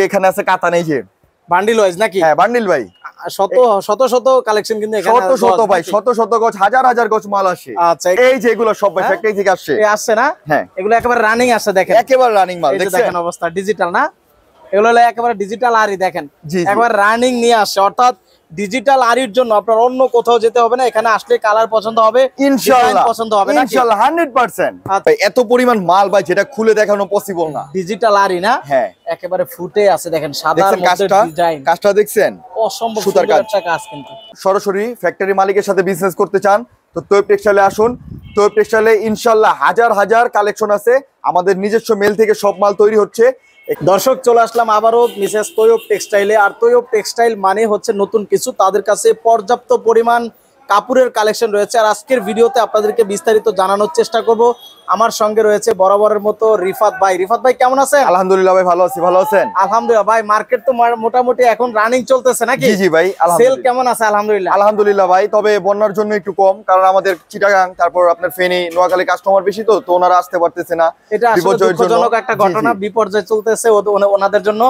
এখানে আছে কাতা নেই যে বান্ডিল ওয়াইজ নাকি হ্যাঁ বান্ডিল ভাই শত শত গছ হাজার হাজার গছ মাল আচ্ছা, এই যে এগুলো হ্যাঁ? থেকে আসছে আসছে না হ্যাঁ এগুলো একেবারে রানিং আসছে দেখেন একেবারে রানিং অবস্থা ডিজিটাল না এগুলো একেবারে ডিজিটাল আরই দেখেন একবার রানিং নিয়ে আসছে অর্থাৎ ডিজিটাল আরির জন্য আপনার অন্য কোথাও যেতে হবে না এখানে আসলে কালার পছন্দ হবে আচ্ছা। এত পরিমাণ মাল ভাই যেটা খুলে দেখানো পসিবল না ডিজিটাল আরি না হ্যাঁ একেবারে ফুটে আছে দেখেন সাদা ডিজাইন কাজটা দেখছেন অসম্ভব সুতার কাজ কিন্তু সরাসরি ফ্যাক্টরি মালিকের সাথে বিজনেস করতে চান তো তৈব টেক্সটাইলে আসুন তৈব টেক্সটাইলে ইনশাল্লাহ হাজার হাজার কালেকশন আছে আমাদের নিজস্ব মেল থেকে সব মাল তৈরি হচ্ছে দর্শক চলে আসলাম আবারও মিসেস তৈয়ব টেক্সটাইলে আর তৈয়ব টেক্সটাইল মানে হচ্ছে নতুন কিছু তাদের কাছে পর্যাপ্ত পরিমাণ কাপুরের কালেকশন রয়েছে আর আজকের ভিডিওতে আপনাদেরকে বিস্তারিত জানানোর চেষ্টা করব আমার সঙ্গে রয়েছে বরাবরের মতো রিফাত ভাই রিফাত ভাই কেমন আছে আলহামদুলিল্লাহ ভাই ভালো আছি ভালো আছেন আলহামদুলিল্লাহ ভাই মার্কেট তো মোটামুটি এখন রানিং চলতেছে নাকি জি ভাই সেল কেমন আছে আলহামদুলিল্লাহ আলহামদুলিল্লাহ ভাই তবে বন্যার জন্য একটু কম কারণ আমাদের চিটাগাং তারপর আপনার ফেনি নোয়াখালী কাস্টমার বেশি তো তো ওনারা আসতে পারতেছে না এটা একটা ঘটনা বিপর্যয় চলতেছে ওনাদের জন্য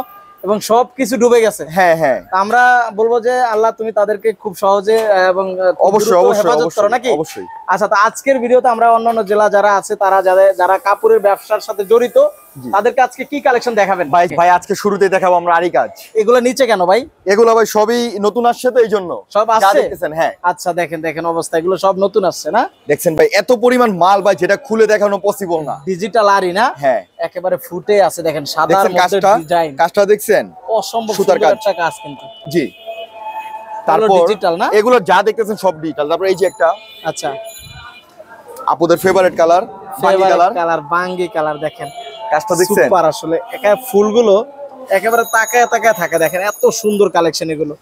এবং সব কিছু ডুবে গেছে হ্যাঁ হ্যাঁ আমরা বলবো যে আল্লাহ তুমি তাদেরকে খুব সহজে এবং অবশ্যই অবশ্যই নাকি অবশ্যই আচ্ছা তো আজকের ভিডিওতে আমরা অন্যান্য জেলা যারা আছে তারা যারা যারা কাপড়ের ব্যবসার সাথে জড়িত তাদেরকে আজকে কি কালেকশন দেখাবেন ভাই ভাই আজকে শুরুতে দেখাবো আমরা আরি কাজ এগুলো নিচে কেন ভাই এগুলো ভাই সবই নতুন আসছে তো এই জন্য সব আসছে হ্যাঁ আচ্ছা দেখেন দেখেন অবস্থা এগুলো সব নতুন আসছে না দেখছেন ভাই এত পরিমাণ মাল ভাই যেটা খুলে দেখানো পসিবল না ডিজিটাল না হ্যাঁ একেবারে ফুটে আছে দেখেন সাদা কাজটা কাজটা দেখছেন অসম্ভব সুতার কাজ কাজ কিন্তু জি তারপর ডিজিটাল না এগুলো যা দেখতেছেন সব ডিজিটাল তারপর এই যে একটা আচ্ছা আপুদের ফেভারিট কালার কালার বাঙ্গি কালার দেখেন কাজটা দেখছেন সুপার আসলে একা ফুলগুলো একেবারে তাকায় তাকায় থাকে দেখেন এত সুন্দর কালেকশন এগুলো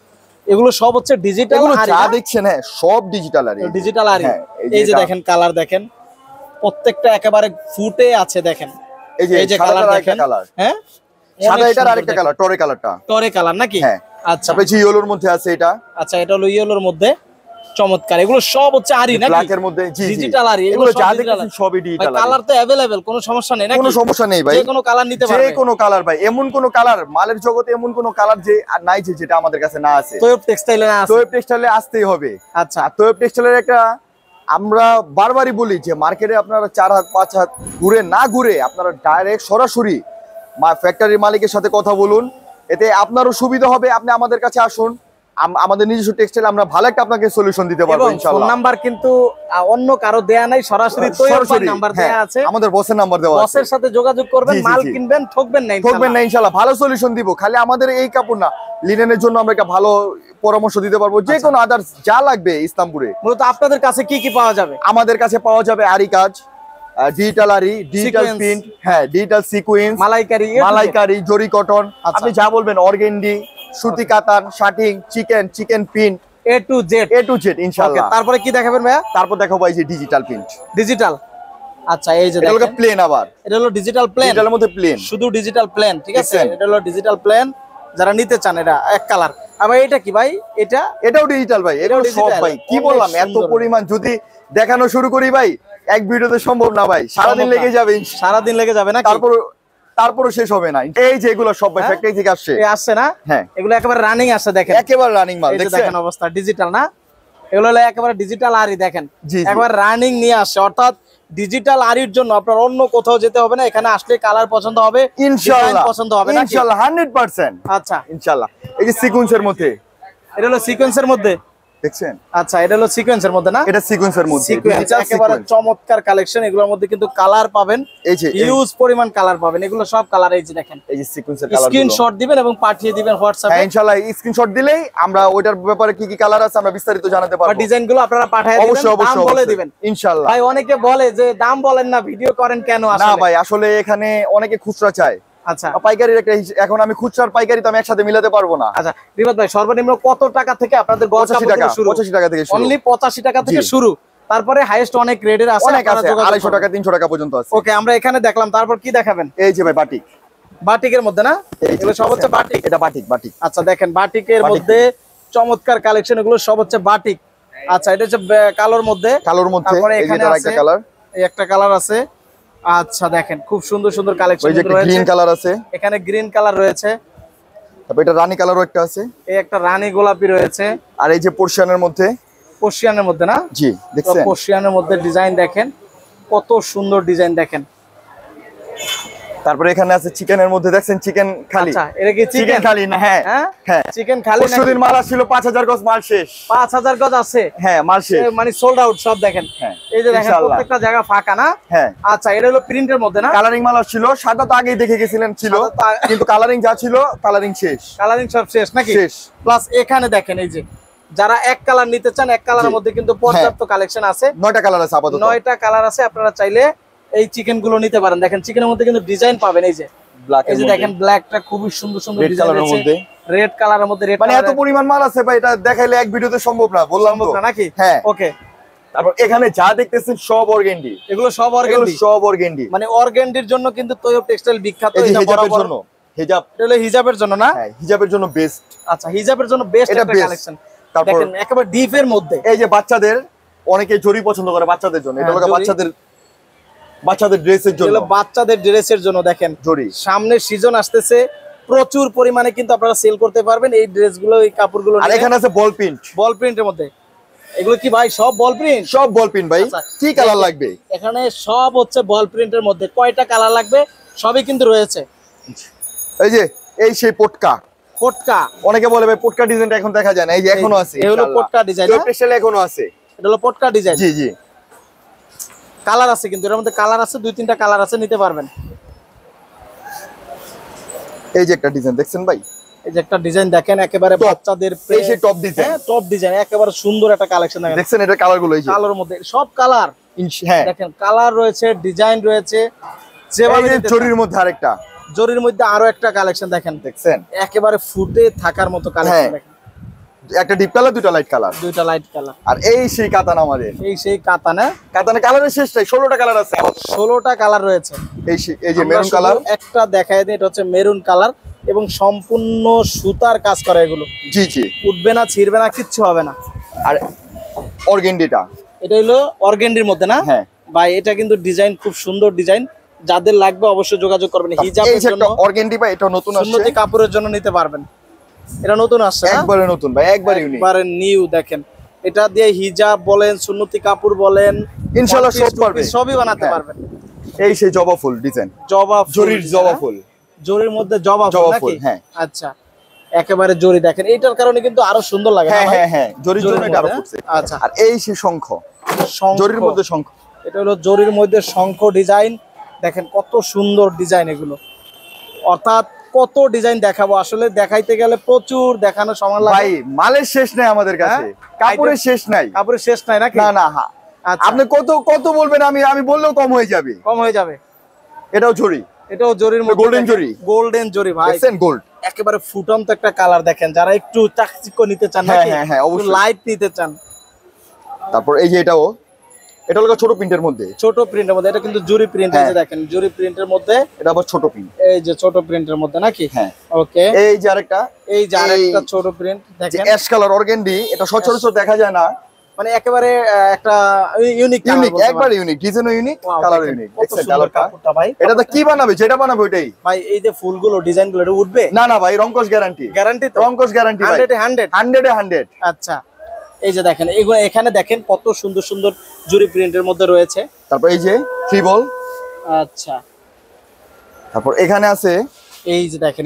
এগুলো সব হচ্ছে ডিজিটাল এগুলো যা হ্যাঁ? দেখছেন হ্যাঁ সব ডিজিটাল আর ডিজিটাল আর এই যে দেখেন কালার দেখেন প্রত্যেকটা একেবারে ফুটে আছে দেখেন এই যে এই যে কালার দেখেন হ্যাঁ সাদা এটার আরেকটা কালার টরে কালারটা টরে কালার নাকি হ্যাঁ আচ্ছা তারপরে ইয়েলোর মধ্যে আছে এটা আচ্ছা এটা হলো ইয়েলোর মধ্যে চমৎকার এগুলো সব হচ্ছে আরি না ব্ল্যাকের মধ্যে ডিজিটাল আরি এগুলো যা দেখছেন সবই ডিজিটাল কালার তো अवेलेबल কোনো সমস্যা নেই না কোনো সমস্যা নেই ভাই যে কোনো কালার নিতে পারবে যে কোনো কালার ভাই এমন কোনো কালার মালের জগতে এমন কোনো কালার যে আর নাই যে যেটা আমাদের কাছে না আছে তোয়েব টেক্সটাইলে না আছে তোয়েব টেক্সটাইলে আসতেই হবে আচ্ছা তোয়েব টেক্সটাইলের একটা আমরা বারবারই বলি যে মার্কেটে আপনারা চার হাত পাঁচ হাত ঘুরে না ঘুরে আপনারা ডাইরেক্ট সরাসরি ফ্যাক্টরির মালিকের সাথে কথা বলুন এতে আপনারও সুবিধা হবে আপনি আমাদের কাছে আসুন আমাদের নিজস্ব টেক্সটাইল আমরা ভালো একটা আপনাকে সলিউশন দিতে পারবো ইনশাআল্লাহ ফোন নাম্বার কিন্তু অন্য কারো দেয়া নাই সরাসরি তৈরি নাম্বার হ্যাঁ, দেয়া আছে আমাদের বসের নাম্বার দেওয়া আছে বসের সাথে যোগাযোগ করবেন মাল কিনবেন ঠকবেন না ঠকবেন না ইনশাআল্লাহ ভালো সলিউশন দিব খালি আমাদের এই কাপড় না লিনেনের জন্য আমরা একটা ভালো পরামর্শ দিতে পারবো যে আচ্ছা। কোনো আদার্স যা লাগবে ইসলামপুরে মূলত আপনাদের কাছে কি কি পাওয়া যাবে আমাদের কাছে পাওয়া যাবে আরি কাজ ডিজিটাল আরি ডিজিটাল প্রিন্ট হ্যাঁ ডিজিটাল সিকুয়েন্স মালাইকারি মালাইকারি জরি কটন আপনি আচ্ছা। যা বলবেন অর্গেন্ডি সুতি কাতান শাটিং চিকেন চিকেন পিন A to Z A to Z ইনশাআল্লাহ তারপরে কি দেখাবেন ভাইয়া তারপর দেখাবো এই যে ডিজিটাল প্রিন্ট ডিজিটাল আচ্ছা এই যে এটা হলো প্লেন আবার এটা হলো ডিজিটাল প্লেন এটার মধ্যে প্লেন শুধু ডিজিটাল প্লেন ঠিক আছে এটা হলো ডিজিটাল প্লেন যারা নিতে চান এটা এক কালার আবার এটা কি ভাই এটা এটাও ডিজিটাল ভাই এটাও সব ভাই কি বললাম এত পরিমাণ যদি দেখানো শুরু করি ভাই এক ভিডিওতে সম্ভব না ভাই সারাদিন লেগে যাবে সারাদিন লেগে যাবে না তারপর তারপরে শেষ হবে না এই যে এগুলো সব ফ্যাক্টরি থেকে আসছে আসছে না হ্যাঁ এগুলো একেবারে রানিং আসছে দেখেন একেবারে রানিং মাল দেখেন অবস্থা ডিজিটাল না এগুলো একেবারে ডিজিটাল আরি দেখেন একবার রানিং নিয়ে আসছে অর্থাৎ ডিজিটাল আরির জন্য আপনার অন্য কোথাও যেতে হবে না এখানে আসলে কালার পছন্দ হবে ইনশাআল্লাহ পছন্দ হবে ইনশাআল্লাহ 100% আচ্ছা ইনশাআল্লাহ এই যে সিকোয়েন্সের মধ্যে এটা হলো সিকোয়েন্সের মধ্যে দেখছেন আচ্ছা এটা হলো সিকোয়েন্সের মধ্যে না এটা সিকোয়েন্সের মধ্যে সিকোয়েন্স চমৎকার কালেকশন এগুলোর মধ্যে কিন্তু কালার পাবেন এই যে ইউজ পরিমাণ কালার পাবেন এগুলো সব কালার এই যে দেখেন এই যে সিকোয়েন্সের কালার স্ক্রিনশট দিবেন এবং পাঠিয়ে দিবেন হোয়াটসঅ্যাপে ইনশাআল্লাহ স্ক্রিনশট দিলেই আমরা ওইটার ব্যাপারে কি কি কালার আছে আমরা বিস্তারিত জানাতে পারবো আর ডিজাইনগুলো আপনারা পাঠিয়ে দিবেন অবশ্যই অবশ্যই বলে দিবেন ইনশাআল্লাহ ভাই অনেকে বলে যে দাম বলেন না ভিডিও করেন কেন আসলে না ভাই আসলে এখানে অনেকে খুচরা চায় আচ্ছা পাইকারি এখন আমি পাইকারি আচ্ছা, সর্বনিম্ন কত টাকা থেকে আপনাদের পঁচাশি টাকা থেকে শুরু তারপরে অনেক টাকা পর্যন্ত ওকে আমরা এখানে দেখলাম তারপর কি দেখাবেন এই যে ভাই বাটিক বাটিকের মধ্যে না সব হচ্ছে বাটিক এটা বাটিক বাটিক আচ্ছা দেখেন বাটিকের মধ্যে চমৎকার কালেকশন এগুলো সব হচ্ছে বাটিক আচ্ছা এটা হচ্ছে কালোর মধ্যে কালোর মধ্যে এখানে কালার এই একটা কালার আছে আচ্ছা দেখেন খুব সুন্দর সুন্দর কালেকশন ওই কালার আছে এখানে গ্রিন কালার রয়েছে এটা রানী একটা আছে এই একটা রানী গোলাপি রয়েছে আর এই যে মধ্যে পোর্শিয়ানের মধ্যে না মধ্যে ডিজাইন দেখেন কত সুন্দর ডিজাইন দেখেন তারপরে এখানে আছে চিকেনের মধ্যে দেখছেন চিকেন খালি আচ্ছা, এটা কি চিকেন খালি না হ্যাঁ হ্যাঁ, হ্যাঁ। চিকেন খালি সুদিন মাল আসছিল 5000 গজ মাল শেষ 5000 গজ আছে হ্যাঁ মাল শেষ মানে সোল্ড আউট সব দেখেন হ্যাঁ, এই যে দেখেন প্রত্যেকটা জায়গা ফাঁকা না হ্যাঁ আচ্ছা এটা হলো প্রিন্টের মধ্যে না কালারিং মাল আসছিল সাদা তো আগেই দেখে গেছিলেন ছিল কিন্তু কালারিং যা ছিল কালারিং শেষ কালারিং সব শেষ নাকি শেষ প্লাস এখানে দেখেন এই যে যারা এক কালার নিতে চান এক কালারের মধ্যে কিন্তু পর্যাপ্ত কালেকশন হ্যাঁ। আছে নয়টা কালার আছে আপাতত নয়টা কালার আছে আপনারা চাইলে এই চিকেন গুলো নিতে পারেন দেখেন চিকেনের মধ্যে কিন্তু ডিজাইন পাবেন এই যে জন্য কিন্তু বিখ্যাত হিজাবের জন্য না হ্যাঁ, হিজাবের জন্য বেস্ট আচ্ছা হিজাবের জন্য বেস্ট তারপর একেবারে ডিপ এর মধ্যে এই যে বাচ্চাদের অনেকে জরি পছন্দ করে বাচ্চাদের জন্য হ্যাঁ, বাচ্চাদের বাচ্চাদের ড্রেসের জন্য বাচ্চাদের ড্রেসের জন্য দেখেন সামনে সিজন আসতেছে প্রচুর পরিমাণে কিন্তু আপনারা সেল করতে পারবেন এই ড্রেসগুলো এই কাপড়গুলো আর এখানে আছে বল প্রিন্ট বল প্রিন্টের মধ্যে এগুলো কি ভাই সব বল প্রিন্ট সব বল প্রিন্ট ভাই আচ্ছা। কি কালার লাগবে এখানে সব হচ্ছে বল প্রিন্টের মধ্যে কয়টা কালার লাগবে সবই কিন্তু রয়েছে এই যে এই সেই পটকা পটকা অনেকে বলে ভাই পটকা ডিজাইনটা এখন দেখা যায় না এই যে এখনো আছে এগুলো পটকা ডিজাইন স্পেশাল এখনো আছে এটা হলো পটকা ডিজাইন জি জি কালার আছে কিন্তু এর মধ্যে কালার আছে দুই তিনটা কালার আছে নিতে পারবেন এই যে একটা ডিজাইন দেখছেন ভাই এই যে একটা ডিজাইন দেখেন একেবারে বাচ্চাদের এই টপ ডিজাইন হ্যাঁ টপ ডিজাইন একেবারে সুন্দর একটা কালেকশন দেখেন দেখছেন এটা কালারগুলো এই যে কালার মধ্যে সব কালার হ্যাঁ দেখেন কালার রয়েছে ডিজাইন রয়েছে যেভাবে জরির মধ্যে আরেকটা জরির মধ্যে আরো একটা কালেকশন দেখেন দেখছেন একেবারে ফুটে থাকার মতো কালেকশন হ্যাঁ। দেখেন একটা ডিপ কালার দুটো লাইট কালার দুটো লাইট কালার আর এই সেই কাতান আমাদের এই সেই কাতানা কাতানা কালারের শেষটাই ষোলোটা কালার আছে ষোলোটা কালার রয়েছে এই এই যে মেরুন কালার একটা দেখায় দিই এটা হচ্ছে মেরুন কালার এবং সম্পূর্ণ সুতার কাজ করা এগুলো জি জি উঠবে না ছিড়বে না কিচ্ছু হবে না আর অর্গেন্ডিটা এটা হলো অর্গেন্ডির মধ্যে না হ্যাঁ ভাই এটা কিন্তু ডিজাইন খুব সুন্দর ডিজাইন যাদের লাগবে অবশ্যই যোগাযোগ করবেন হিজাবের জন্য অর্গেন্ডি বা এটা নতুন সুন্নতি কাপড়ের জন্য নিতে পারবেন এটা নতুন আসছে একবারে নতুন ভাই একবারে ইউনিক একবারে নিউ দেখেন এটা দিয়ে হিজাব বলেন সুন্নতি কাপড় বলেন ইনশাআল্লাহ সব পারবে সবই বানাতে হ্যাঁ। পারবেন এই সেই জবা ফুল ডিজাইন জবা জরির জবা হ্যাঁ? ফুল জরির মধ্যে জবা ফুল নাকি হ্যাঁ আচ্ছা একেবারে জরি দেখেন এটার কারণে কিন্তু আরো সুন্দর লাগে হ্যাঁ হ্যাঁ হ্যাঁ জরির জন্য এটা আরো ফুটছে আচ্ছা আর এই সেই শঙ্খ জরির মধ্যে শঙ্খ এটা হলো জরির মধ্যে শঙ্খ ডিজাইন দেখেন কত সুন্দর ডিজাইন এগুলো অর্থাৎ কত ডিজাইন দেখাবো আসলে দেখাইতে গেলে প্রচুর দেখানো সময় লাগে ভাই মালের শেষ নাই আমাদের হ্যাঁ? কাছে কাপড়ের শেষ নাই কাপড়ের শেষ নাই নাকি না না হ্যাঁ আপনি কত কত বলবেন আমি আমি বললেও কম হয়ে যাবে কম হয়ে যাবে এটাও জরি এটাও জরির মধ্যে গোল্ডেন জরি গোল্ডেন জরি ভাই দেখছেন গোল্ড একেবারে ফুটন্ত একটা কালার দেখেন যারা একটু চাকচিক্য নিতে চান হ্যাঁ, নাকি হ্যাঁ হ্যাঁ অবশ্যই লাইট নিতে চান তারপর এই যে এটাও এটা হলো ছোট প্রিন্টের মধ্যে ছোট প্রিন্টের মধ্যে এটা কিন্তু জুরি প্রিন্ট হ্যাঁ। দেখেন জুরি প্রিন্টের মধ্যে এটা আবার ছোট প্রিন্ট এই যে ছোট প্রিন্টের মধ্যে নাকি হ্যাঁ ওকে এই যে আরেকটা এই যে আরেকটা ছোট প্রিন্ট দেখেন কালার এটা সচরাচর দেখা যায় না মানে একেবারে একটা ইউনিক ইউনিক ইউনিক ডিজাইনও ইউনিক কালার ইউনিক কালারটা ভাই এটা তো কি বানাবে যেটা বানাবে ওইটাই ভাই এই যে ফুলগুলো ডিজাইনগুলো উঠবে না না ভাই রংকশ গ্যারান্টি গ্যারান্টি রংকশ গ্যারান্টি 100 100 100 100 আচ্ছা এই যে দেখেন এগুলো এখানে দেখেন কত সুন্দর সুন্দর জুরি প্রিন্টের মধ্যে রয়েছে তারপর এই যে থ্রি বল আচ্ছা তারপর এখানে আছে এই যে দেখেন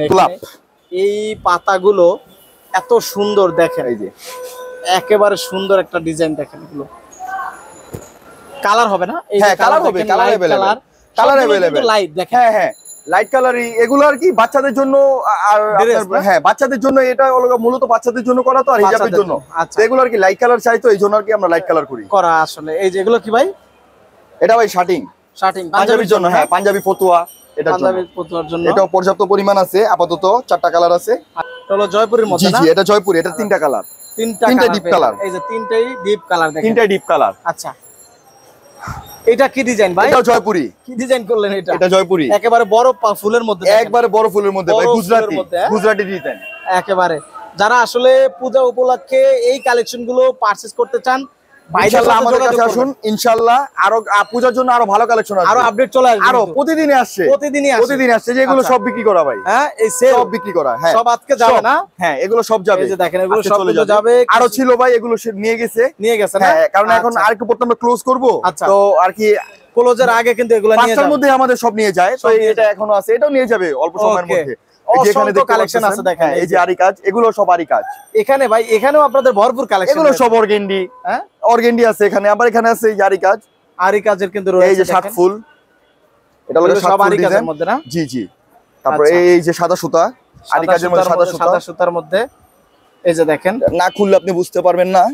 এই পাতাগুলো এত সুন্দর দেখেন এই যে একেবারে সুন্দর একটা ডিজাইন দেখেন এগুলো কালার হবে না হ্যাঁ কালার হবে কালার কালার अवेलेबल লাইট দেখেন হ্যাঁ হ্যাঁ লাইট কালারই এগুলো আর কি বাচ্চাদের জন্য আর হ্যাঁ বাচ্চাদের জন্য এটা মূলত বাচ্চাদের জন্য করা তো আর হিজাবের জন্য আচ্ছা। এগুলো আর কি লাইট কালার চাই তো এই জন্য আর কি আমরা লাইট কালার করি করা আসলে এই যে এগুলো কি ভাই এটা ভাই শার্টিং শার্টিং পাঞ্জাবির জন্য হ্যাঁ, হ্যাঁ পাঞ্জাবি ফতুয়া এটা জন্য পর্যাপ্ত পরিমাণ আছে আপাতত চারটা কালার আছে জয়পুরের মতো না এটা জয়পুর এটা তিনটা কালার তিনটা ডিপ কালার এই যে তিনটাই ডিপ কালার তিনটাই ডিপ কালার আচ্ছা এটা কি ডিজাইন ভাই এটা জয়পুরি কি ডিজাইন করলেন এটা এটা জয়পুরি একেবারে বড় ফুলের মধ্যে একবারে বড় ফুলের মধ্যে ভাই গুজরাটি হ্যাঁ? গুজরাটি ডিজাইন একেবারে যারা আসলে পূজা উপলক্ষে এই কালেকশনগুলো পারচেজ করতে চান আরো পূজার জন্য আরো ভালো কালেকশন আরো আপডেট চলে আসবে আরো প্রতিদিনই আসছে প্রতিদিনই আসছে আচ্ছা। সব বিক্রি করা ভাই হ্যাঁ এই বিক্রি করা হ্যাঁ সব আজকে যাবে না হ্যাঁ এগুলো সব যাবে দেখেন ছিল ভাই এগুলো নিয়ে গেছে নিয়ে গেছে হ্যাঁ, কারণ এখন আচ্ছা। আর কি প্রথমে ক্লোজ করবো আচ্ছা। তো আর কি ক্লোজের আগে কিন্তু এগুলো নিয়ে মধ্যে আমাদের সব নিয়ে যায় তো এটা এখনো আছে এটাও নিয়ে যাবে অল্প সময়ের মধ্যে কালেকশন আছে এই যে কাজ এগুলো কাজ এখানে ভাই এখানেও আপনাদের ভরপুর কালেকশন সব অর্গেন্ডি হ্যাঁ অর্গেন্ডি আছে এখানে আবার এখানে আছে জারি কাজ আরি কাজের কিন্তু এই যে শাক ফুল এটা হলো মধ্যে না জি জি তারপর আচ্ছা। এই যে সাদা সুতা আরি কাজের মধ্যে সাদা সুতা সাদা সুতার মধ্যে এই যে দেখেন না খুললে আপনি বুঝতে পারবেন না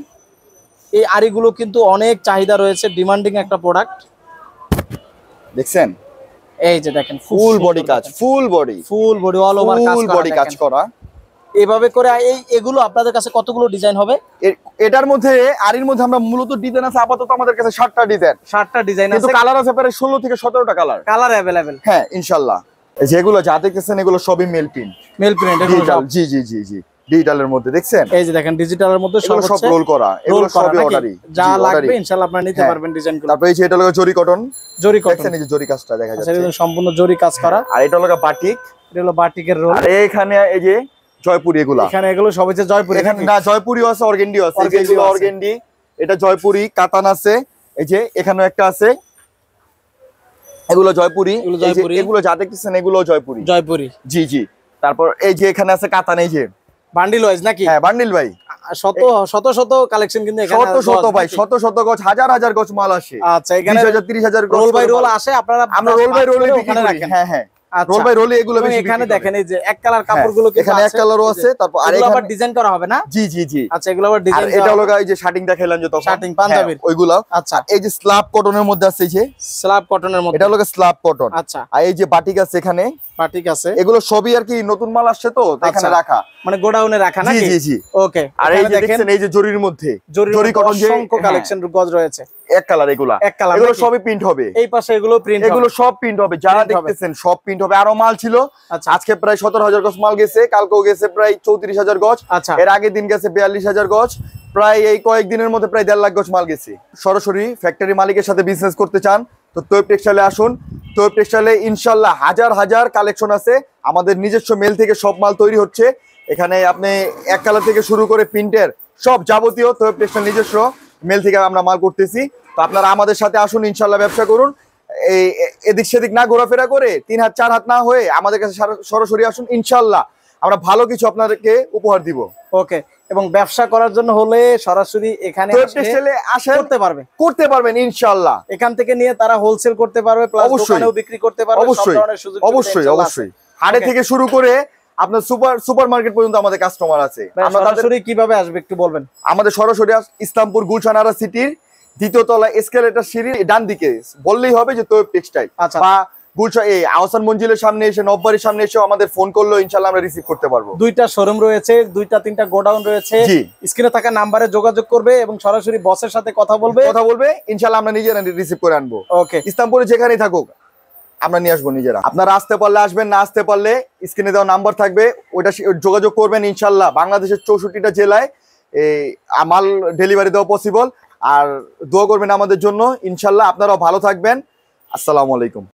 এই আরিগুলো কিন্তু অনেক চাহিদা রয়েছে ডিমান্ডিং একটা প্রোডাক্ট দেখছেন এই যে দেখেন ফুল বডি কাজ full body full body all over কাজ করা এভাবে করে এই এগুলো আপনাদের কাছে কতগুলো ডিজাইন হবে এটার মধ্যে আরির মধ্যে আমরা মূলত ডিজাইন আছে আপাতত আমাদের কাছে 60টা ডিজাইন 60টা ডিজাইন আছে কিন্তু কালার আছে প্রায় 16 থেকে 17টা কালার কালার अवेलेबल হ্যাঁ ইনশাআল্লাহ যেগুলো যা দেখতেছেন এগুলো সবই মেল প্রিন্ট মেল প্রিন্ট ডিজিটাল জি জি জি জি ডিজিটালের মধ্যে দেখছেন এই যে দেখেন ডিজিটালের মধ্যে সব সব রোল করা এগুলো সবই অর্ডারি যা লাগবে ইনশাআল্লাহ আপনারা নিতে হ্যাঁ। পারবেন ডিজাইনগুলো তারপর এই যে এটা লাগা জরি কটন জরি কটন দেখছেন এই যে জরি কাজটা দেখা আচ্ছা, যাচ্ছে সম্পূর্ণ জরি কাজ করা আর এটা লাগা বাটিক এটা হলো বাটিকের রোল আর এখানে এই যে জয়পুরি এগুলো এখানে এগুলো সব হচ্ছে জয়পুরি এখানে না জয়পুরিও আছে অর্গেন্ডিও আছে এগুলো অর্গেন্ডি এটা জয়পুরি কাতান আছে এই যে এখানেও একটা আছে এগুলো জয়পুরি এগুলো যা দেখতেছেন এগুলো জয়পুরি জয়পুরি জি জি তারপর এই যে এখানে আছে কাতান এই যে বান্ডিল ওয়াইজ নাকি হ্যাঁ বান্ডিল ভাই শত শত শত কালেকশন কিন্তু এখানে শত শত ভাই শত শত গছ হাজার হাজার গছ মাল আসে আচ্ছা এখানে 30000 30000 গছ রোল বাই রোল আসে আপনারা আমরা রোল বাই রোল বিক্রি করি হ্যাঁ হ্যাঁ এগুলো সবই আর কি নতুন মাল আসছে তো আচ্ছা। রাখা মানে গোডাউনে রাখা না জি জি ওকে আর এই যে দেখেন এই যে জরির মধ্যে জরি কালেকশন হ্যাঁ। গজ রয়েছে এক কালার এগুলো এক কালার এগুলো সবই প্রিন্ট হবে এই পাশে এগুলো প্রিন্ট এগুলো সব প্রিন্ট হবে যারা দেখতেছেন সব প্রিন্ট হবে আরো মাল ছিল আচ্ছা। আজকে প্রায় সতেরো হাজার গছ মাল গেছে কালকেও গেছে প্রায় চৌত্রিশ হাজার গছ আচ্ছা। এর আগের দিন গেছে বিয়াল্লিশ হাজার গছ প্রায় এই কয়েকদিনের মধ্যে প্রায় দেড় লাখ গছ মাল গেছে সরাসরি ফ্যাক্টরি মালিকের সাথে বিজনেস করতে চান তো তৈব টেক্সটাইলে আসুন তৈব টেক্সটাইলে ইনশাল্লাহ হাজার হাজার কালেকশন আছে আমাদের নিজস্ব মেল থেকে সব মাল তৈরি হচ্ছে এখানে আপনি এক কালার থেকে শুরু করে প্রিন্টের সব যাবতীয় তৈব টেক্সটাইল নিজস্ব মেল থেকে আমরা মাল করতেছি তো আপনারা আমাদের সাথে আসুন ইনশাল্লাহ ব্যবসা করুন এই এদিক সেদিক না ঘোরাফেরা করে তিন হাত চার হাত না হয়ে আমাদের কাছে সরাসরি আসুন ইনশাল্লাহ আমরা ভালো কিছু আপনাদেরকে উপহার দিব ওকে এবং ব্যবসা করার জন্য হলে সরাসরি এখানে করতে পারবে করতে পারবেন ইনশাল্লাহ এখান থেকে নিয়ে তারা হোলসেল করতে পারবে অবশ্যই বিক্রি করতে পারবে অবশ্যই অবশ্যই অবশ্যই হাড়ে থেকে শুরু করে আপনার সুপার সুপার মার্কেট পর্যন্ত আমাদের কাস্টমার আছে আমরা সরাসরি কিভাবে আসবে একটু বলবেন আমাদের সরাসরি ইসলামপুর গুলশানারা সিটির দ্বিতীয় তলা এসকেলেটার সিঁড়ি ডান দিকে বললেই হবে যে তোর টেক্সটাইল আচ্ছা। বা সামনে এসে সামনে এসে আমাদের ফোন ইনশাল্লাহ আমরা রিসিভ করতে পারবো দুইটা শোরুম রয়েছে দুইটা তিনটা গোডাউন যোগাযোগ করবে সরাসরি বসের সাথে কথা বলবে ইনশাল্লাহ নিজেরা রিসিভ করে আনবো ওকে ইসলামপুরে যেখানেই থাকুক আমরা নিয়ে আসবো নিজেরা আপনারা আসতে পারলে আসবেন না আসতে পারলে স্ক্রিনে দেওয়া নাম্বার থাকবে ওইটা যোগাযোগ করবেন ইনশাল্লাহ বাংলাদেশের চৌষট্টিটা জেলায় এই মাল ডেলিভারি দেওয়া পসিবল আর দোয়া করবেন আমাদের জন্য ইনশাল্লাহ আপনারাও ভালো থাকবেন আসসালামু আলাইকুম